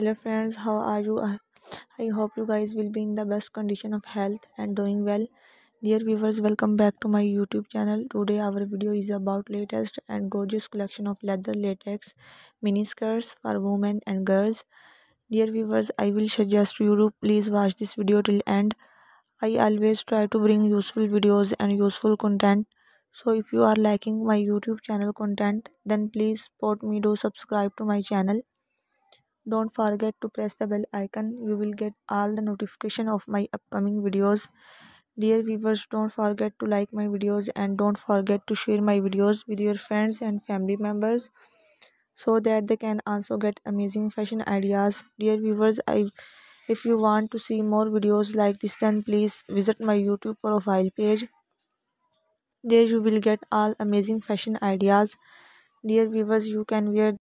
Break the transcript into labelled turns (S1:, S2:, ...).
S1: hello friends how are you i hope you guys will be in the best condition of health and doing well dear viewers welcome back to my youtube channel today our video is about latest and gorgeous collection of leather latex mini skirts for women and girls dear viewers i will suggest you to please watch this video till end i always try to bring useful videos and useful content so if you are liking my youtube channel content then please support me do subscribe to my channel don't forget to press the bell icon. You will get all the notification of my upcoming videos. Dear viewers, don't forget to like my videos and don't forget to share my videos with your friends and family members so that they can also get amazing fashion ideas. Dear viewers, I if you want to see more videos like this then please visit my YouTube profile page. There you will get all amazing fashion ideas. Dear viewers, you can wear